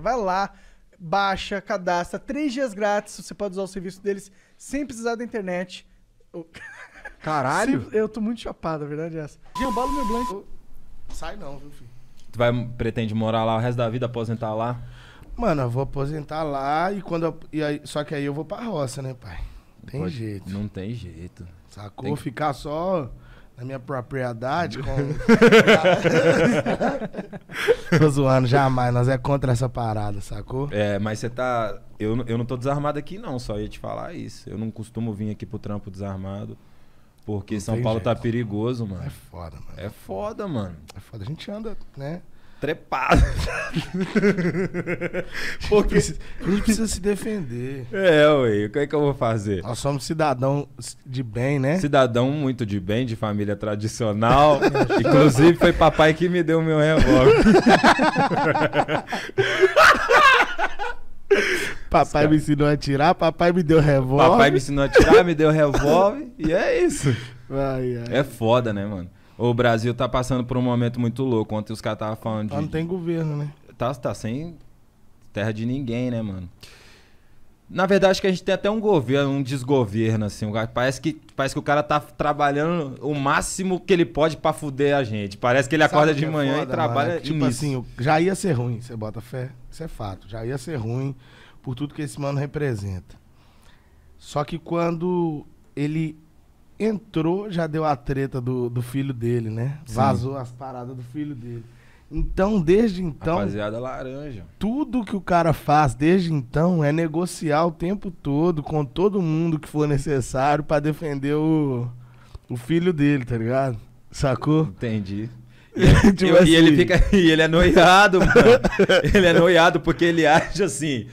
Vai lá, baixa, cadastra, três dias grátis, você pode usar o serviço deles sem precisar da internet. Caralho! Eu tô muito chapado, a verdade é essa. Jean, bala meu blanco. Sai não, viu, filho? Tu vai, pretende morar lá o resto da vida, aposentar lá? Mano, eu vou aposentar lá e quando eu, e aí, Só que aí eu vou pra roça, né, pai? Tem Pode, jeito. Não tem jeito. Sacou? Tem que... Ficar só na minha propriedade. Com... tô zoando, jamais. Nós é contra essa parada, sacou? É, mas você tá. Eu, eu não tô desarmado aqui, não. Só ia te falar isso. Eu não costumo vir aqui pro trampo desarmado. Porque não São Paulo tá jeito. tá perigoso, mano. É foda, mano. É foda, mano. É foda. A gente anda, né? trepado. Porque a gente precisa se defender. É, ué, o que é que eu vou fazer? Nós somos cidadão de bem, né? Cidadão muito de bem, de família tradicional. Inclusive foi papai que me deu o meu revólver. Papai me ensinou a tirar, papai me deu revólver. Papai me ensinou a tirar, me deu revólver e é isso. Ai, ai. É foda, né, mano? O Brasil tá passando por um momento muito louco. Ontem os caras estavam falando tá, de. Não tem governo, né? Tá, tá sem terra de ninguém, né, mano? Na verdade, acho que a gente tem até um governo, um desgoverno, assim. Parece que, parece que o cara tá trabalhando o máximo que ele pode pra fuder a gente. Parece que ele acorda que de é manhã foda, e trabalha. Mano? É tipo nisso. assim, já ia ser ruim, você bota fé. Isso é fato. Já ia ser ruim por tudo que esse mano representa. Só que quando ele entrou, já deu a treta do, do filho dele, né? Sim. Vazou as paradas do filho dele. Então, desde então. Rapaziada laranja. Tudo que o cara faz desde então é negociar o tempo todo com todo mundo que for necessário para defender o, o filho dele, tá ligado? Sacou? Entendi. Tipo e, tipo eu, assim. e ele fica. E ele é noiado, mano. ele é noiado porque ele acha assim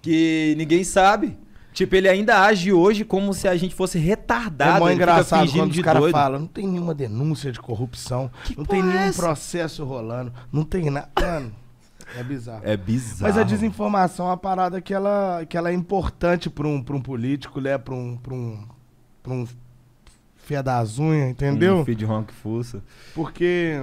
que ninguém sabe. Tipo, ele ainda age hoje como se a gente fosse retardado. É mó engraçado quando os caras falam, não tem nenhuma denúncia de corrupção, que não tem é nenhum processo rolando, não tem nada. Mano, é bizarro. É bizarro. Mas a desinformação é uma parada que ela, que ela é importante para um, pra um político, né? Para um, pra um, pra um fia das unhas, entendeu? Um feed ronco fuça. Porque,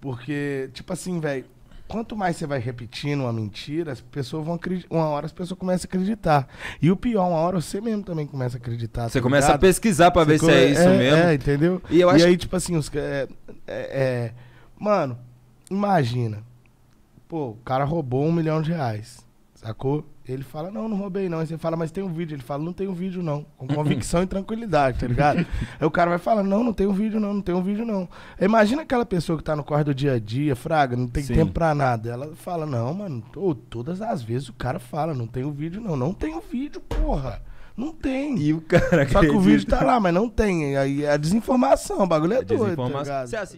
porque, tipo assim, velho, quanto mais você vai repetindo uma mentira, as pessoas vão uma hora as pessoas começam a acreditar. E o pior, uma hora você mesmo também começa a acreditar. Você tá começa a pesquisar para ver se é isso é, mesmo. É, entendeu? E, eu e aí, tipo assim, os, é, é, é, mano, imagina. Pô, o cara roubou um milhão de reais. Sacou? Ele fala, não, não roubei não. Aí você fala, mas tem um vídeo. Ele fala, não tem um vídeo não. Com convicção e tranquilidade, tá ligado? Aí o cara vai falar, não, não tem um vídeo não, não tem um vídeo não. Imagina aquela pessoa que tá no corre do dia a dia, fraga, não tem Sim. tempo pra nada. Ela fala, não, mano, tô, todas as vezes o cara fala, não tem um vídeo não. Não tem um vídeo, porra. Não tem. E o cara Só acredita. que o vídeo tá lá, mas não tem. Aí é a desinformação, o bagulho é, é doido, tá ligado? Você assiste